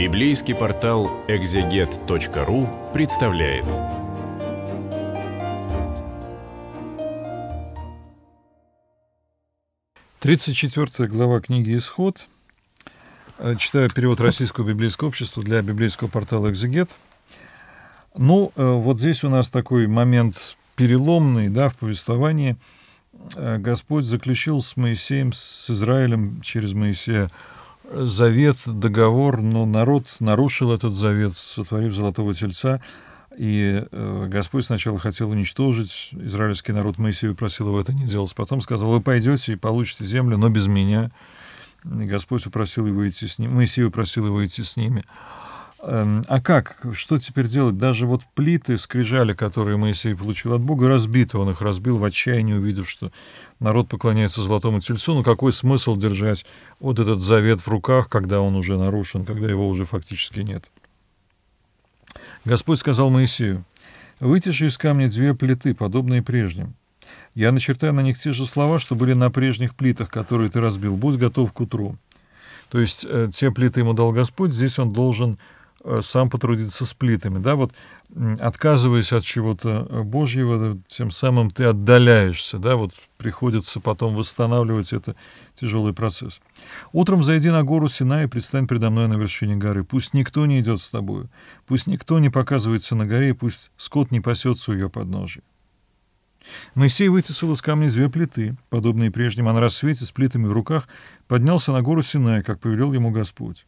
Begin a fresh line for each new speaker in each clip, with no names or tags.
Библейский портал экзегет.ру представляет. Тридцать четвертая глава книги «Исход». Э, читаю перевод Российского библейского общества для библейского портала «Экзегет». Ну, э, вот здесь у нас такой момент переломный, да, в повествовании. Э, Господь заключил с Моисеем, с Израилем через Моисея завет, договор, но народ нарушил этот завет, сотворив золотого тельца, и э, Господь сначала хотел уничтожить израильский народ, Моисею просил его это не делать, потом сказал, вы пойдете и получите землю, но без меня. И Господь упросил его идти с ним, Моисей упросил его идти с ними. Эм, а как? Что теперь делать? Даже вот плиты, скрижали, которые Моисей получил от Бога, разбиты. Он их разбил в отчаянии, увидев, что народ поклоняется золотому тельцу. Но ну, какой смысл держать вот этот завет в руках, когда он уже нарушен, когда его уже фактически нет? Господь сказал Моисею, «Вытяжи из камня две плиты, подобные прежним. Я начертаю на них те же слова, что были на прежних плитах, которые ты разбил. Будь готов к утру». То есть э, те плиты ему дал Господь, здесь он должен Э, сам потрудиться с плитами. Да? Вот, отказываясь от чего-то э, Божьего, тем самым ты отдаляешься. Да? Вот приходится потом восстанавливать это тяжелый процесс. «Утром зайди на гору Сина и предстань предо мной на вершине горы. Пусть никто не идет с тобою, пусть никто не показывается на горе, пусть скот не пасется у ее подножия». Моисей вытесал из камней две плиты, подобные прежним, а на рассвете с плитами в руках поднялся на гору Синай, как повелел ему Господь.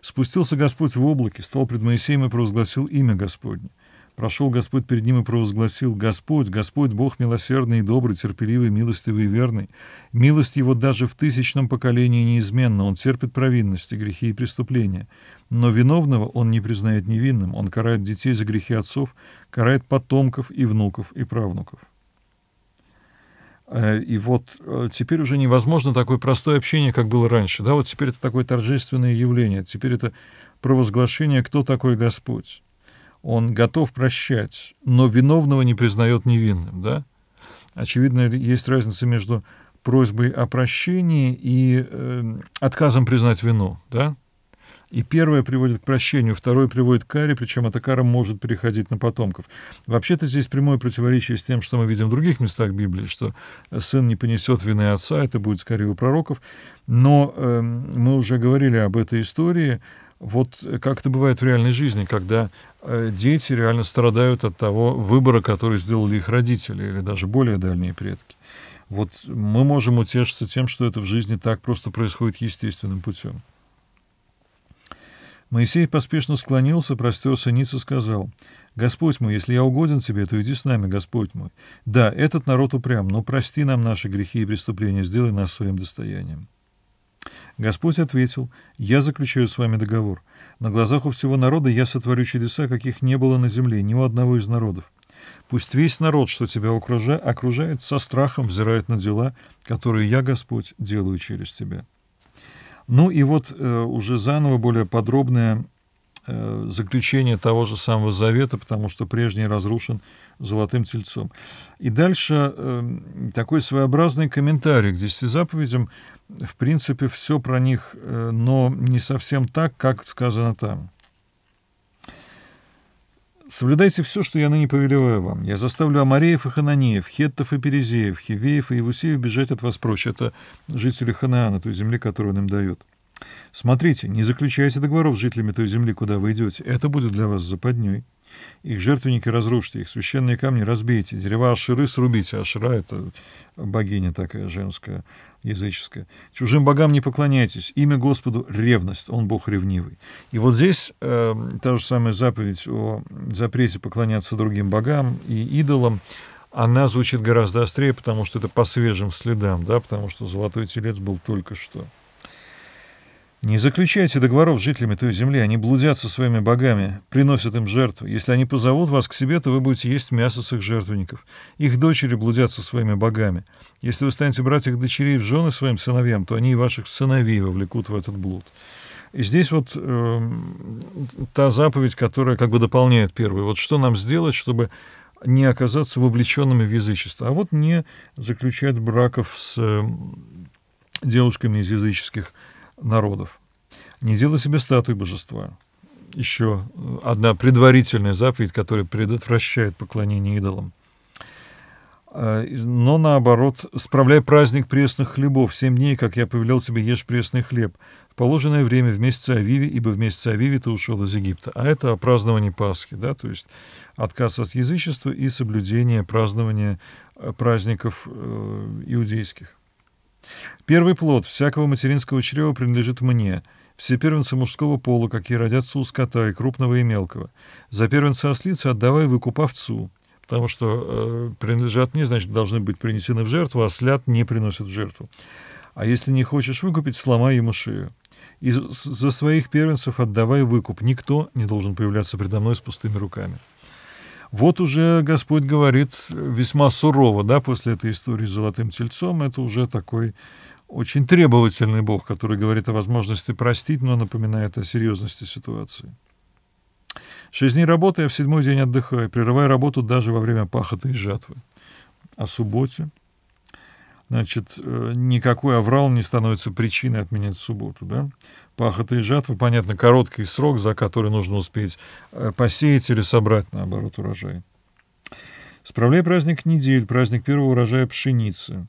Спустился Господь в облаке, стал пред Моисеем и провозгласил имя Господне. Прошел Господь перед ним и провозгласил «Господь, Господь, Бог милосердный и добрый, терпеливый, милостивый и верный. Милость Его даже в тысячном поколении неизменна, Он терпит провинности, грехи и преступления. Но виновного Он не признает невинным, Он карает детей за грехи отцов, карает потомков и внуков и правнуков». Э, и вот э, теперь уже невозможно такое простое общение, как было раньше. Да, вот теперь это такое торжественное явление. Теперь это провозглашение, кто такой Господь. Он готов прощать, но виновного не признает невинным. Да? Очевидно, есть разница между просьбой о прощении и э, отказом признать вину. Да? И первое приводит к прощению, второе приводит к каре, причем эта кара может переходить на потомков. Вообще-то здесь прямое противоречие с тем, что мы видим в других местах Библии, что э, сын не понесет вины отца, это будет скорее у пророков. Но э, мы уже говорили об этой истории. Вот э, как это бывает в реальной жизни, когда э, дети реально страдают от того выбора, который сделали их родители или даже более дальние предки. Вот мы можем утешиться тем, что это в жизни так просто происходит естественным путем. Моисей поспешно склонился, простерся ниц и сказал, «Господь мой, если я угоден тебе, то иди с нами, Господь мой. Да, этот народ упрям, но прости нам наши грехи и преступления, сделай нас своим достоянием». Господь ответил, «Я заключаю с вами договор. На глазах у всего народа я сотворю чудеса, каких не было на земле ни у одного из народов. Пусть весь народ, что тебя окружает, со страхом взирает на дела, которые я, Господь, делаю через тебя». Ну и вот э, уже заново более подробное э, заключение того же самого завета, потому что прежний разрушен золотым тельцом. И дальше э, такой своеобразный комментарий к десяти заповедям. В принципе, все про них, э, но не совсем так, как сказано там. Соблюдайте все, что я ныне повелеваю вам. Я заставлю Амареев и Хананеев, Хеттов и Перезеев, Хивеев и Ивусеев бежать от вас прочь. Это жители Ханаана, той земли, которую он им дает. Смотрите, не заключайте договоров с жителями той земли, куда вы идете. Это будет для вас западней. Их жертвенники разрушьте, их священные камни разбейте, дерева Аширы срубите. Ашира — это богиня такая женская, языческая. Чужим богам не поклоняйтесь. Имя Господу — ревность, он Бог ревнивый. И вот здесь э, та же самая заповедь о запрете поклоняться другим богам и идолам, она звучит гораздо острее, потому что это по свежим следам, да, потому что золотой телец был только что. Не заключайте договоров с жителями той земли, они блудят со своими богами, приносят им жертвы. Если они позовут вас к себе, то вы будете есть мясо с их жертвенников. Их дочери блудят со своими богами. Если вы станете брать их дочерей в жены своим сыновьям, то они и ваших сыновей вовлекут в этот блуд. И здесь вот э, та заповедь, которая как бы дополняет первую. Вот что нам сделать, чтобы не оказаться вовлеченными в язычество, а вот не заключать браков с э, девушками из языческих народов. Не делай себе статуи божества. Еще э, одна предварительная заповедь, которая предотвращает поклонение идолам. Э, но наоборот, справляй праздник пресных хлебов. Семь дней, как я повелел тебе, ешь пресный хлеб. В положенное время в месяце Авиве, ибо в месяце Авиве ты ушел из Египта. А это празднование Пасхи, да, то есть отказ от язычества и соблюдение празднования э, праздников э, иудейских. Первый плод всякого материнского чрева принадлежит мне. Все первенцы мужского пола, какие родятся у скота, и крупного, и мелкого. За первенца ослицы отдавай выкуп овцу, потому что э, принадлежат мне, значит, должны быть принесены в жертву, а слят не приносят в жертву. А если не хочешь выкупить, сломай ему шею. И за своих первенцев отдавай выкуп. Никто не должен появляться предо мной с пустыми руками. Вот уже Господь говорит весьма сурово, да, после этой истории с золотым тельцом, это уже такой очень требовательный Бог, который говорит о возможности простить, но напоминает о серьезности ситуации. Шесть дней работы, а в седьмой день отдыхаю, прерывая работу даже во время пахоты и жатвы. О субботе значит, э, никакой аврал не становится причиной отменять субботу, да? Пахота и жатва, понятно, короткий срок, за который нужно успеть э, посеять или собрать, наоборот, урожай. Справляй праздник недель, праздник первого урожая пшеницы.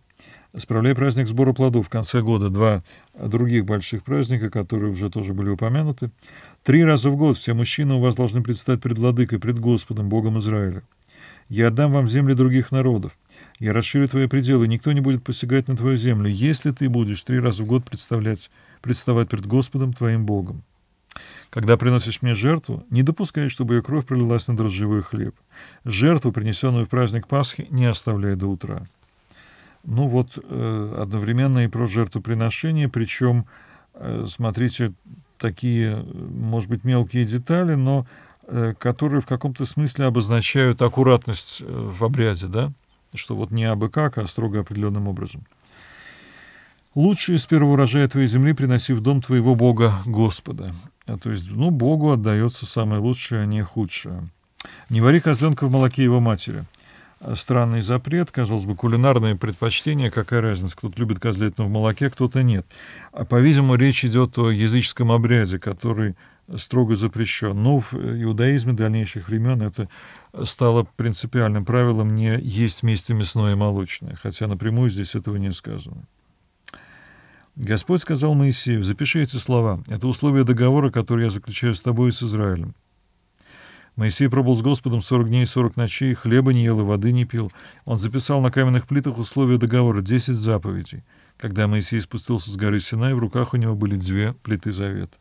Справляй праздник сбора плодов в конце года. Два других больших праздника, которые уже тоже были упомянуты. Три раза в год все мужчины у вас должны предстать пред Владыкой, пред Господом, Богом Израиля. Я отдам вам земли других народов. Я расширю твои пределы, никто не будет посягать на твою землю, если ты будешь три раза в год представлять, представать перед Господом твоим Богом. Когда приносишь мне жертву, не допускай, чтобы ее кровь пролилась на дрожжевой хлеб. Жертву, принесенную в праздник Пасхи, не оставляй до утра. Ну вот, э, одновременно и про жертвоприношение, причем, э, смотрите, такие, может быть, мелкие детали, но Э, которые в каком-то смысле обозначают аккуратность э, в обряде, да? Что вот не абы как, а строго определенным образом. «Лучше из первого урожая твоей земли приноси в дом твоего Бога Господа». А то есть, ну, Богу отдается самое лучшее, а не худшее. «Не вари козленка в молоке его матери». А странный запрет, казалось бы, кулинарные предпочтения, какая разница, кто-то любит козлятину в молоке, кто-то нет. А, по-видимому, речь идет о языческом обряде, который строго запрещен. Но ну, в э, иудаизме дальнейших времен это стало принципиальным правилом не есть вместе мясное и молочное, хотя напрямую здесь этого не сказано. Господь сказал Моисею, запиши эти слова, это условия договора, который я заключаю с тобой и с Израилем. Моисей пробыл с Господом 40 дней и 40 ночей, хлеба не ел и воды не пил. Он записал на каменных плитах условия договора, 10 заповедей. Когда Моисей спустился с горы Синай, в руках у него были две плиты завета.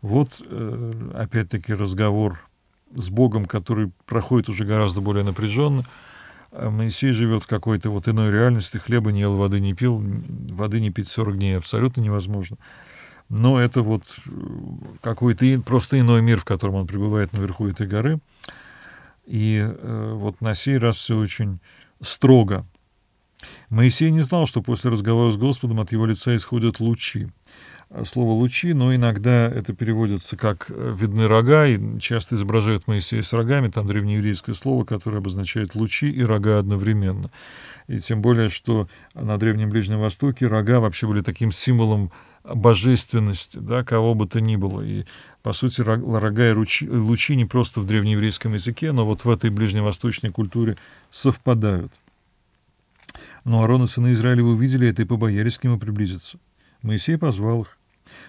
Вот, э, опять-таки, разговор с Богом, который проходит уже гораздо более напряженно. А Моисей живет в какой-то вот иной реальности, хлеба не ел, воды не пил, воды не пить 40 дней абсолютно невозможно. Но это вот э, какой-то просто иной мир, в котором он пребывает наверху этой горы. И э, вот на сей раз все очень строго. Моисей не знал, что после разговора с Господом от его лица исходят лучи слово «лучи», но иногда это переводится как «видны рога», и часто изображают Моисея с рогами, там древнееврейское слово, которое обозначает «лучи» и «рога» одновременно. И тем более, что на Древнем Ближнем Востоке рога вообще были таким символом божественности, да, кого бы то ни было. И, по сути, рога и ручи, лучи не просто в древнееврейском языке, но вот в этой ближневосточной культуре совпадают. Но Аарон и сыны Израилева увидели это и побоялись к нему приблизиться. Моисей позвал их.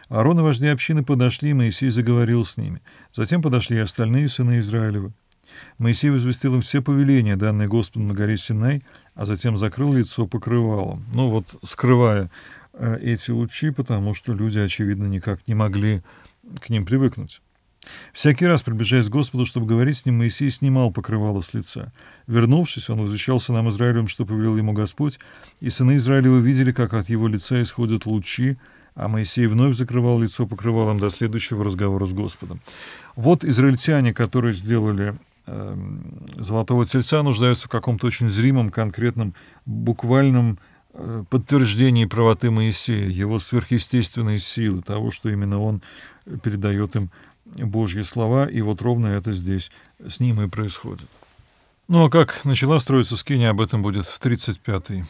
Аарон и вожди общины подошли, Моисей заговорил с ними. Затем подошли и остальные сыны Израилевы. Моисей возвестил им все повеления, данные Господом на горе Синай, а затем закрыл лицо покрывалом. Ну вот, скрывая э, эти лучи, потому что люди, очевидно, никак не могли к ним привыкнуть. Всякий раз, приближаясь к Господу, чтобы говорить с ним, Моисей снимал покрывало с лица. Вернувшись, он возвещал нам Израилевым, что повелел ему Господь, и сыны Израилевы видели, как от его лица исходят лучи, а Моисей вновь закрывал лицо покрывалом до следующего разговора с Господом. Вот израильтяне, которые сделали э, золотого тельца, нуждаются в каком-то очень зримом, конкретном, буквальном э, подтверждении правоты Моисея, его сверхъестественной силы, того, что именно он передает им Божьи слова, и вот ровно это здесь с ним и происходит. Ну а как начала строиться скиния, об этом будет в 35-й